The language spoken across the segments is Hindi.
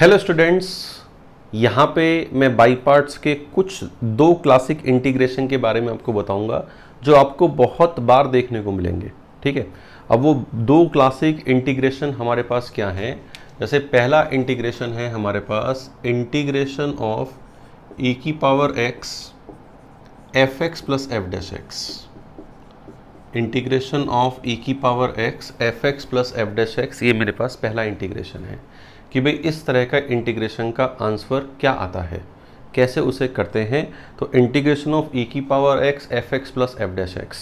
हेलो स्टूडेंट्स यहाँ पे मैं बाई पार्ट्स के कुछ दो क्लासिक इंटीग्रेशन के बारे में आपको बताऊंगा जो आपको बहुत बार देखने को मिलेंगे ठीक है अब वो दो क्लासिक इंटीग्रेशन हमारे पास क्या हैं जैसे पहला इंटीग्रेशन है हमारे पास इंटीग्रेशन ऑफ e की power x F x plus F dash X integration of e की power x F x plus F dash X ये मेरे पास पहला इंटीग्रेशन है कि भाई इस तरह का इंटीग्रेशन का आंसर क्या आता है कैसे उसे करते हैं तो इंटीग्रेशन ऑफ ई की power X F x plus F dash X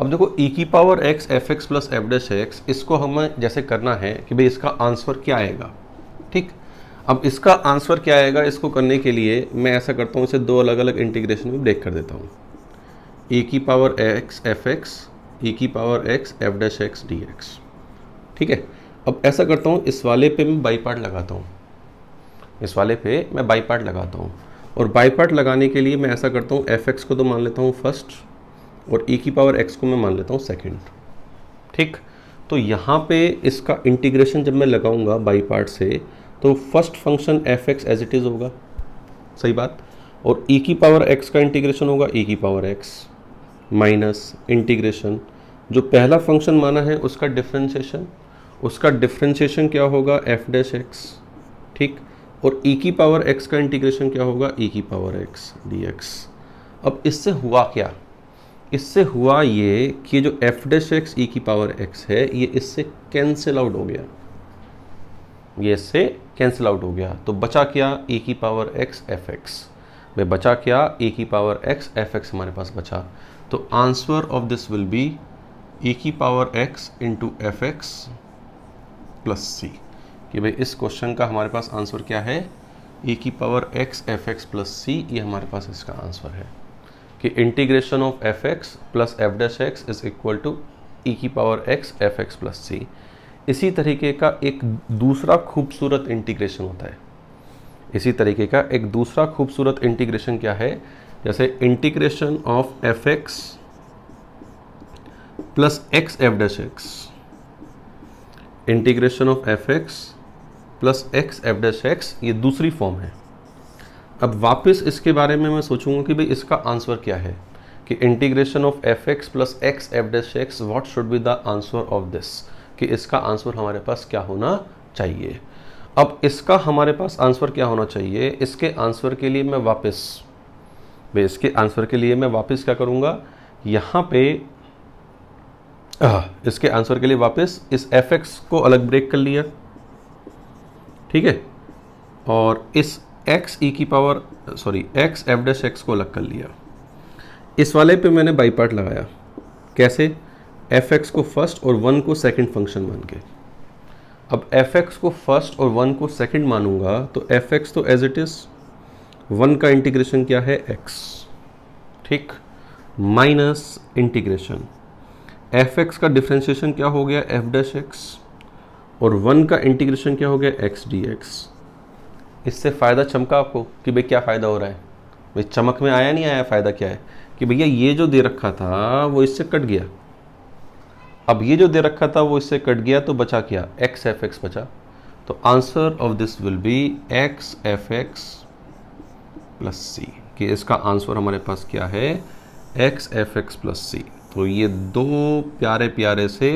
अब देखो ई e की power X F x plus F dash X इसको हमें जैसे करना है कि भाई इसका आंसर क्या आएगा ठीक अब इसका आंसर क्या आएगा इसको करने के लिए मैं ऐसा करता हूँ इसे दो अलग अलग इंटीग्रेशन में ब्रेक कर देता हूँ ई e की पावर एक्स एफ एक्स ई की power X F dash X D x ठीक है अब ऐसा करता हूँ इस वाले पे मैं बाई पार्ट लगाता हूँ इस वाले पे मैं बाई पार्ट लगाता हूँ और बाई पार्ट लगाने के लिए मैं ऐसा करता हूँ एफ एक्स को तो मान लेता हूँ फर्स्ट और ई e की पावर एक्स को मैं मान लेता हूँ सेकेंड ठीक तो यहाँ पे इसका इंटीग्रेशन जब मैं लगाऊंगा बाई पार्ट से तो first function F X as it is होगा सही बात और ई e की पावर एक्स का इंटीग्रेशन होगा ई e की पावर एक्स माइनस इंटीग्रेशन जो पहला फंक्शन माना है उसका डिफ्रेंशिएशन उसका डिफ्रेंशिएशन क्या होगा एफ डैश एक्स ठीक और ई e की पावर एक्स का इंटीग्रेशन क्या होगा ई e की पावर एक्स डी एक्स अब इससे हुआ क्या इससे हुआ ये कि जो एफ डैश एक्स ई की पावर एक्स है ये इससे कैंसिल आउट हो गया ये इससे कैंसिल आउट हो गया तो बचा क्या e की पावर एक्स एफ एक्स भाई बचा क्या ए e की पावर एक्स एफ एक्स हमारे पास बचा तो answer of this will be E की power X into F x plus सी कि भाई इस क्वेश्चन का हमारे पास आंसर क्या है e की power x F x plus सी ये हमारे पास इसका आंसर है कि integration of F x plus F dash x is equal to E की power x F x plus C इसी तरीके का एक दूसरा खूबसूरत इंटीग्रेशन होता है इसी तरीके का एक दूसरा खूबसूरत इंटीग्रेशन क्या है जैसे integration of F x plus x F dash X integration of F x plus x F dash X ये दूसरी फॉर्म है अब वापस इसके बारे में मैं सोचूंगा कि भाई इसका आंसर क्या है कि integration of F x plus x F dash X what should be the answer of this कि इसका आंसर हमारे पास क्या होना चाहिए अब इसका हमारे पास आंसर क्या होना चाहिए इसके आंसर के लिए मैं वापस भाई इसके आंसर के लिए मैं वापस क्या करूँगा यहाँ पे हाँ। इसके आंसर के लिए वापस इस एफ एक्स को अलग ब्रेक कर लिया ठीक है और इस एक्स ई e की power sorry X F dash X को अलग कर लिया इस वाले पे मैंने बाई पार्ट लगाया कैसे एफ एक्स को फर्स्ट और वन को सेकंड फंक्शन मान के अब एफ एक्स को फर्स्ट और वन को सेकंड मानूंगा तो एफ एक्स तो एज इट इज़ वन का इंटीग्रेशन क्या है एक्स ठीक माइनस इंटीग्रेशन एफ एक्स का डिफ्रेंशिएशन क्या हो गया एफ डैश एक्स और वन का इंटीग्रेशन क्या हो गया एक्स डी एक्स इससे फ़ायदा चमका आपको कि भाई क्या फ़ायदा हो रहा है भाई चमक में आया नहीं आया फ़ायदा क्या है कि भैया ये जो दे रखा था वो इससे कट गया अब ये जो दे रखा था वो इससे कट गया तो बचा क्या एक्स एफ एक्स बचा तो answer of this will be X F x plus सी कि इसका आंसर हमारे पास क्या है एक्स एफ एक्स प्लस सी तो ये दो प्यारे प्यारे से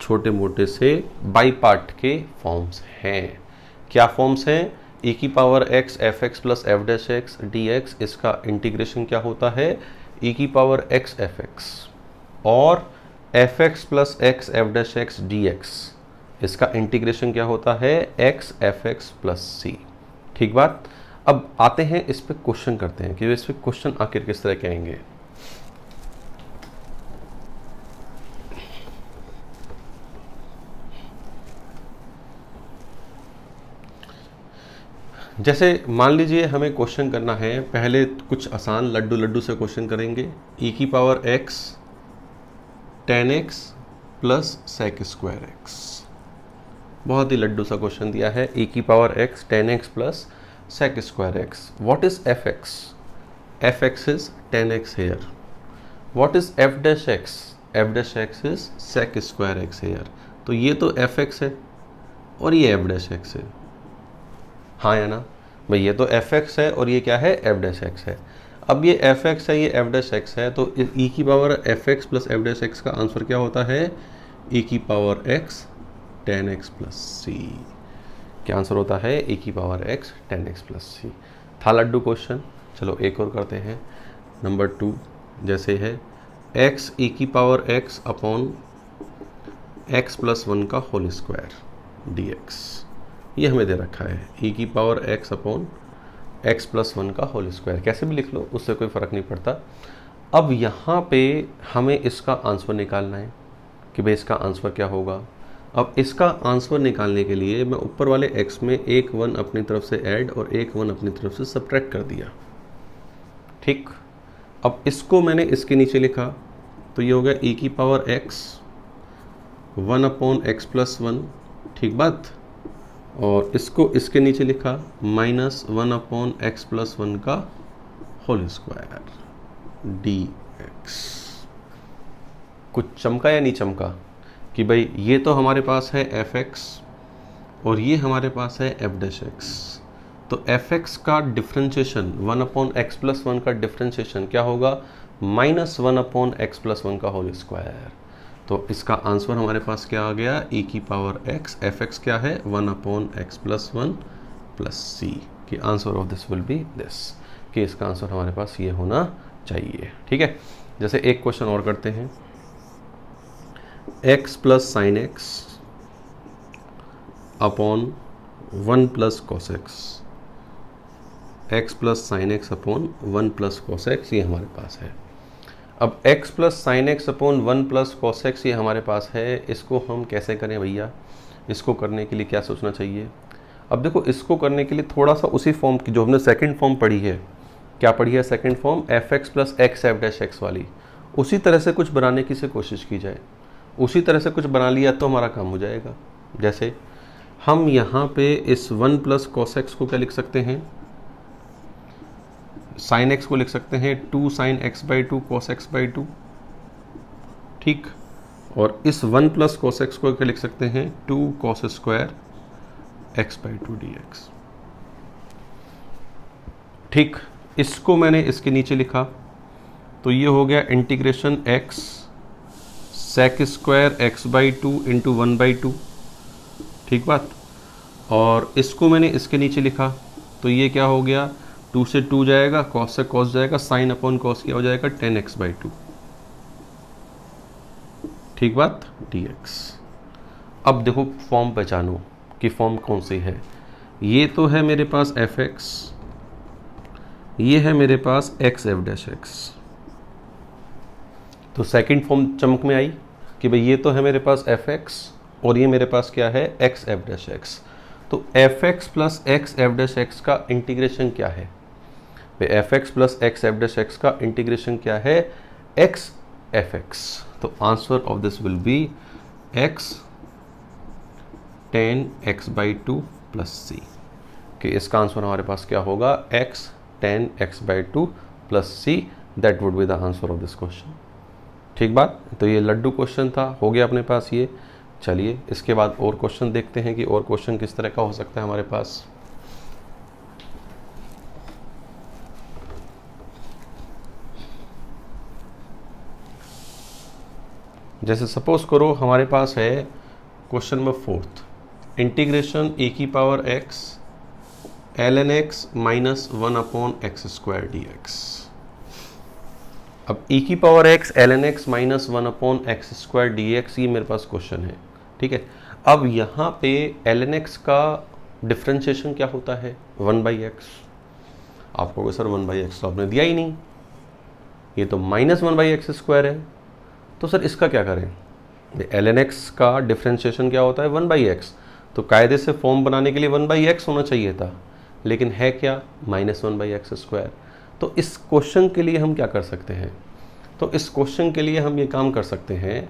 छोटे मोटे से बाई पार्ट के फॉर्म्स हैं क्या फॉर्म्स हैं e की power x F x plus F dash X D X इसका इंटीग्रेशन क्या होता है e की पावर x एफ एक्स और F x plus x F dash X D X इसका इंटीग्रेशन क्या होता है x एफ एक्स प्लस सी ठीक बात अब आते हैं इस पर क्वेश्चन करते हैं कि इस पर क्वेश्चन आखिर किस तरह के आएंगे जैसे मान लीजिए हमें क्वेश्चन करना है पहले कुछ आसान लड्डू लड्डू से क्वेश्चन करेंगे e की power x tan x plus sec square x बहुत ही लड्डू सा क्वेश्चन दिया है e की power x tan x plus sec square x what is f x F x is tan x here what is f dash x F dash x is sec square x here तो ये तो एफ एक्स है और ये एफ डैश एक्स है हाँ या ना भैया तो एफ एक्स है और ये क्या है एफ डेस एक्स है अब ये एफ एक्स है ये एफ डेस एक्स है तो ई e की power f x plus f dash x का आंसर क्या होता है ई e की power x tan x plus c क्या आंसर होता है ई e की power x tan x plus c था लड्डू क्वेश्चन चलो एक और करते हैं नंबर टू जैसे है एक्स ई की power x upon x plus one का होल स्क्वायर डी एक्स ये हमें दे रखा है ई e की power x upon x plus one का होल स्क्वायर कैसे भी लिख लो उससे कोई फ़र्क नहीं पड़ता अब यहाँ पे हमें इसका आंसर निकालना है कि भाई इसका आंसर क्या होगा अब इसका आंसर निकालने के लिए मैं ऊपर वाले एक्स में एक वन अपनी तरफ से ऐड और एक वन अपनी तरफ से सब्ट्रैक्ट कर दिया ठीक अब इसको मैंने इसके नीचे लिखा तो ये हो गया ई e की power x one upon x plus one ठीक बात और इसको इसके नीचे लिखा minus one upon x plus one का होल स्क्वायर डी एक्स कुछ चमका या नहीं चमका कि भाई ये तो हमारे पास है एफ एक्स और ये हमारे पास है एफ डैश एक्स तो एफ एक्स का differentiation one upon x plus one का डिफ्रेंशिएशन क्या होगा minus one upon x plus one का होल स्क्वायर तो इसका आंसर हमारे पास क्या आ गया e की पावर x एफ एक्स क्या है one upon x plus one plus सी कि answer of this will be this कि इसका आंसर हमारे पास ये होना चाहिए ठीक है जैसे एक क्वेश्चन और करते हैं x plus sin x upon one plus cos x x plus sin x upon one plus cos x ये हमारे पास है अब x plus sin x upon one plus cos x ये हमारे पास है इसको हम कैसे करें भैया इसको करने के लिए क्या सोचना चाहिए अब देखो इसको करने के लिए थोड़ा सा उसी फॉर्म की जो हमने सेकंड फॉर्म पढ़ी है क्या पढ़ी है second form f x plus x F dash x वाली उसी तरह से कुछ बनाने की से कोशिश की जाए उसी तरह से कुछ बना लिया तो हमारा काम हो जाएगा जैसे हम यहाँ पे इस वन प्लस कॉस एक्स को क्या लिख सकते हैं साइन एक्स को लिख सकते हैं two sin x by two cos x by two ठीक और इस वन प्लस कॉस एक्स को लिख सकते हैं two cos square x by two d x ठीक इसको मैंने इसके नीचे लिखा तो ये हो गया integration x sec square x by two into one by two ठीक बात और इसको मैंने इसके नीचे लिखा तो ये क्या हो गया टू से टू जाएगा कॉस से कॉस जाएगा साइन अपॉन कॉस क्या हो जाएगा टेन एक्स बाई टू ठीक बात डी एक्स अब देखो फॉर्म पहचानो कि फॉर्म कौन सी है ये तो है मेरे पास एफ एक्स ये है मेरे पास एक्स एफ डैश एक्स तो सेकंड फॉर्म चमक में आई कि भाई ये तो है मेरे पास एफ एक्स और ये मेरे पास क्या है एक्स एफ डैश एक्स तो F x plus x F dash x का इंटीग्रेशन क्या है पे f x plus x F dash x का इंटीग्रेशन क्या है एक्स एफ एक्स तो answer of this will be x tan x by two plus सी कि इसका आंसर हमारे पास क्या होगा x tan x by two plus c that would be the answer of this question ठीक बात तो ये लड्डू क्वेश्चन था हो गया अपने पास ये चलिए इसके बाद और क्वेश्चन देखते हैं कि और क्वेश्चन किस तरह का हो सकता है हमारे पास जैसे सपोज करो हमारे पास है question number fourth integration e की power x l n x minus one upon x square d x अब ए e की power x l n x minus one upon x square d x ये मेरे पास क्वेश्चन है ठीक है अब यहाँ पे एल एन एक्स का डिफ्रेंशिएशन क्या होता है वन बाई एक्स आपको सर वन बाई एक्स तो आपने दिया ही नहीं ये तो minus one by x square है तो सर इसका क्या करें एल एन एक्स का डिफ्रेंशिएशन क्या होता है वन बाई एक्स तो कायदे से फॉर्म बनाने के लिए वन बाई एक्स होना चाहिए था लेकिन है क्या minus one by x square तो इस क्वेश्चन के लिए हम क्या कर सकते हैं तो इस क्वेश्चन के लिए हम ये काम कर सकते हैं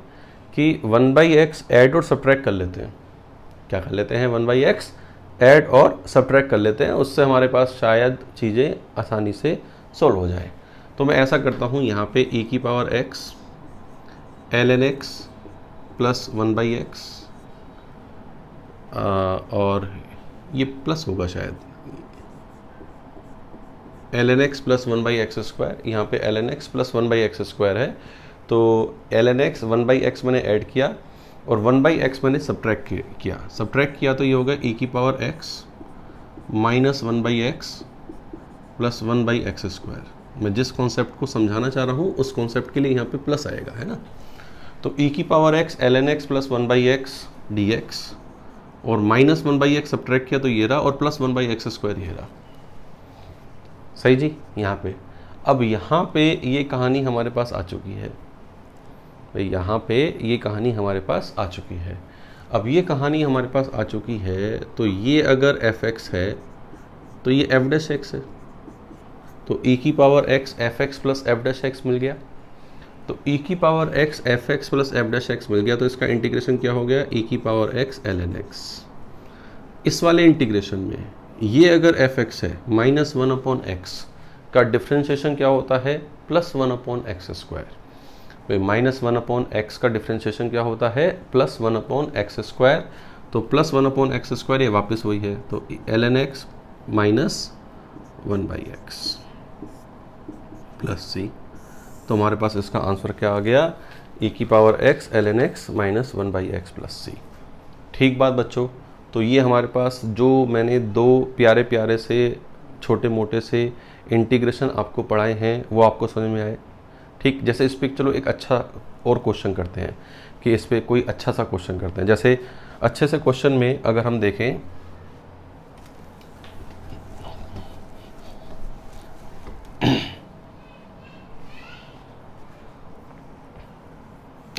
कि वन बाई एक्स एड और सब्ट्रैक कर लेते हैं क्या कर लेते हैं वन बाई एक्स एड और सब्ट्रैक कर लेते हैं उससे हमारे पास शायद चीज़ें आसानी से सॉल्व हो जाए तो मैं ऐसा करता हूँ यहाँ पे e की power x l n x plus one by x और ये प्लस होगा शायद l n x plus one by x square यहाँ पे l n x plus one by x square है तो l n x one by x मैंने ऐड किया और वन बाई एक्स मैंने सब्ट्रैक्ट किया सब्ट्रैक्ट किया तो ये होगा ए e की power x minus one by x plus one by x square मैं जिस कॉन्सेप्ट को समझाना चाह रहा हूँ उस कॉन्सेप्ट के लिए यहाँ पे प्लस आएगा है ना तो e की power x l n x plus one by x D x और minus one by x subtract किया तो ये रहा और plus one by x square ये रहा सही जी यहाँ पे अब यहाँ पे ये कहानी हमारे पास आ चुकी है यहाँ पे ये कहानी हमारे पास आ चुकी है अब ये कहानी हमारे पास आ चुकी है तो ये अगर एफ एक्स है तो ये एफ डैश एक्स है तो e की power x F x plus F dash x मिल गया तो e की power x F x plus F dash x मिल गया तो इसका इंटीग्रेशन क्या हो गया e की power x l n x इस वाले इंटीग्रेशन में ये अगर एफ एक्स है माइनस वन अपॉन एक्स का डिफ्रेंशिएशन क्या होता है plus one upon x square तो माइनस वन अपॉन एक्स का डिफ्रेंशिएशन क्या होता है plus one upon x square तो plus one upon x square ये वापस वही है तो l n x minus one by x plus सी तो हमारे पास इसका आंसर क्या आ गया e की power x l n x minus one by x plus सी ठीक बात बच्चों तो ये हमारे पास जो मैंने दो प्यारे प्यारे से छोटे मोटे से इंटीग्रेशन आपको पढ़ाए हैं वो आपको समझ में आए ठीक जैसे इस पर चलो एक अच्छा और क्वेश्चन करते हैं कि इस पर कोई अच्छा सा क्वेश्चन करते हैं जैसे अच्छे से क्वेश्चन में अगर हम देखें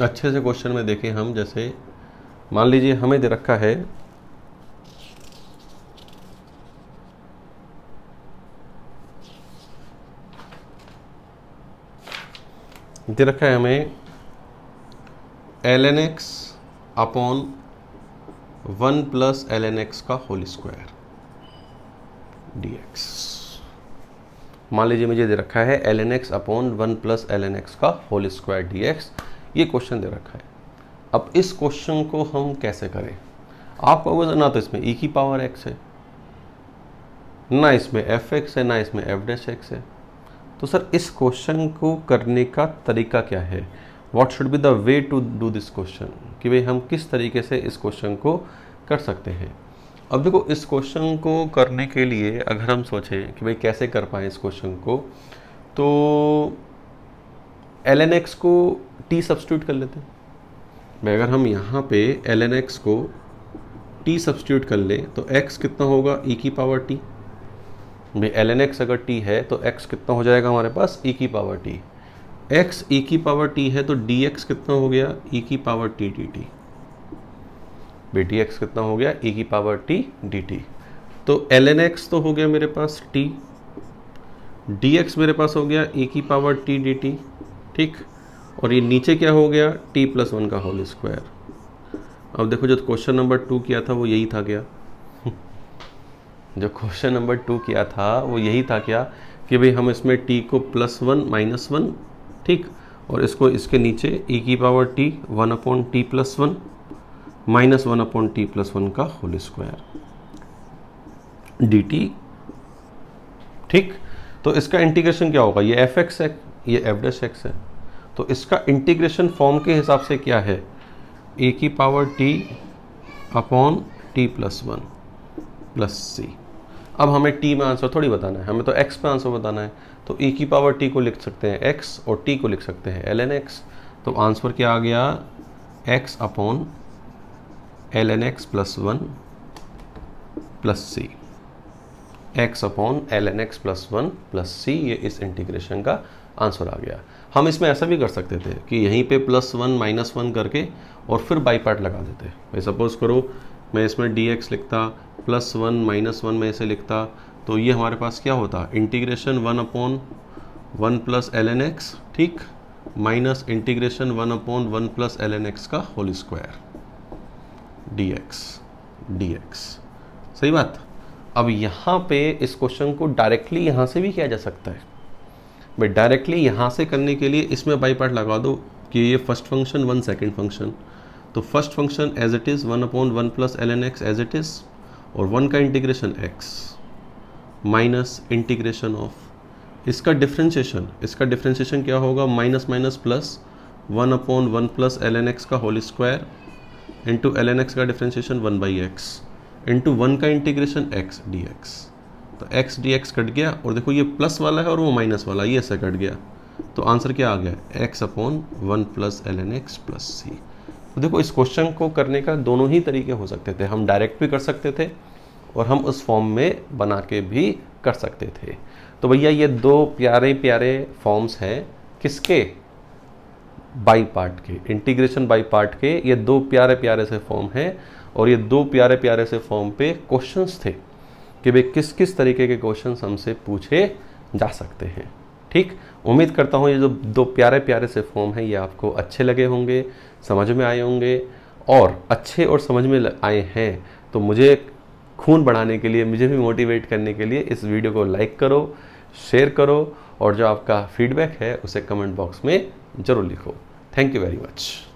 अच्छे से क्वेश्चन में देखें हम जैसे मान लीजिए हमें दे रखा है दे रखा है हमें l n x upon one plus l n x का होल स्क्वायर डी एक्स मान लीजिए मुझे दे रखा है l n x upon one plus l n x का होल स्क्वायर डी एक्स ये क्वेश्चन दे रखा है अब इस क्वेश्चन को हम कैसे करें आप कहोगे ना तो इसमें ई e की पावर एक्स है ना इसमें एफ एक्स है ना इसमें एफ डैश एक्स है तो सर इस क्वेश्चन को करने का तरीका क्या है what should be the way to do this question कि भाई हम किस तरीके से इस क्वेश्चन को कर सकते हैं अब देखो इस क्वेश्चन को करने के लिए अगर हम सोचें कि भाई कैसे कर पाएँ इस क्वेश्चन को तो एल एन एक्स को टी सब्सिट्यूट कर लेते हैं मैं अगर हम यहाँ पे एल एन एक्स को टी सब्सिट्यूट कर लें तो एक्स कितना होगा ई e की पावर टी भाई एल एन एक्स अगर टी है तो एक्स कितना हो जाएगा हमारे पास ई e की पावर टी एक्स ई e की पावर टी है तो डी एक्स कितना हो गया ई e की पावर टी डी टी भाई डी एक्स कितना हो गया ई e की पावर टी डी टी तो एल एन एक्स तो हो गया मेरे पास टी डी एक्स मेरे पास हो गया ई e की पावर टी डी टी ठीक और ये नीचे क्या हो गया टी प्लस वन का होल स्क्वायर अब देखो जो क्वेश्चन नंबर टू किया था वो यही था क्या जो क्वेश्चन नंबर टू किया था वो यही था क्या कि भाई हम इसमें टी को प्लस वन माइनस वन ठीक और इसको इसके नीचे ई e की power t one upon t plus one minus one upon t plus one का होल स्क्वायर डी टी ठीक तो इसका इंटीग्रेशन क्या होगा ये एफ एक्स है ये एफ डैश एक्स है तो इसका इंटीग्रेशन फॉर्म के हिसाब से क्या है ए की power t upon t plus one plus c अब हमें टी में आंसर थोड़ी बताना है हमें तो एक्स में आंसर बताना है तो ई की पावर टी को लिख सकते हैं एक्स और टी को लिख सकते हैं एल एन एक्स तो आंसर क्या आ गया x upon l n x plus one plus c x upon l n x plus one plus सी ये इस इंटीग्रेशन का आंसर आ गया हम इसमें ऐसा भी कर सकते थे कि यहीं पे प्लस वन माइनस वन करके और फिर बाई पार्ट लगा देते मैं सपोज़ करो मैं इसमें डी एक्स लिखता प्लस वन माइनस वन में इसे लिखता तो ये हमारे पास क्या होता integration one upon one plus l n x ठीक minus integration one upon one plus l n x का whole square d x D x सही बात अब यहाँ पे इस क्वेश्चन को डायरेक्टली यहाँ से भी किया जा सकता है बट डायरेक्टली यहाँ से करने के लिए इसमें बाई पार्ट लगा दो कि ये first function one second function तो first function as it is one upon one plus l n x as it is और वन का integration x minus integration of इसका डिफ्रेंशिएशन इसका डिफ्रेंशिएशन क्या होगा minus minus plus one upon one plus l n x का whole square into l n x का differentiation one by x into one का इंटीग्रेशन एक्स डी एक्स तो एक्स डी एक्स कट गया और देखो ये प्लस वाला है और वो माइनस वाला ये ऐसा कट गया तो आंसर क्या आ गया x upon one plus l n x plus सी तो देखो इस क्वेश्चन को करने का दोनों ही तरीके हो सकते थे हम डायरेक्ट भी कर सकते थे और हम उस फॉर्म में बना के भी कर सकते थे तो भैया ये दो प्यारे प्यारे फॉर्म्स हैं किसके बाई पार्ट के इंटीग्रेशन बाई पार्ट के ये दो प्यारे प्यारे से फॉर्म हैं और ये दो प्यारे प्यारे से फॉर्म पे क्वेश्चंस थे कि भाई किस किस तरीके के क्वेश्चन हमसे पूछे जा सकते हैं ठीक उम्मीद करता हूँ ये जो दो प्यारे प्यारे से फॉर्म हैं ये आपको अच्छे लगे होंगे समझ में आए होंगे और अच्छे और समझ में आए हैं तो मुझे खून बढ़ाने के लिए मुझे भी मोटिवेट करने के लिए इस वीडियो को लाइक करो शेयर करो और जो आपका फीडबैक है उसे कमेंट बॉक्स में ज़रूर लिखो थैंक यू वेरी मच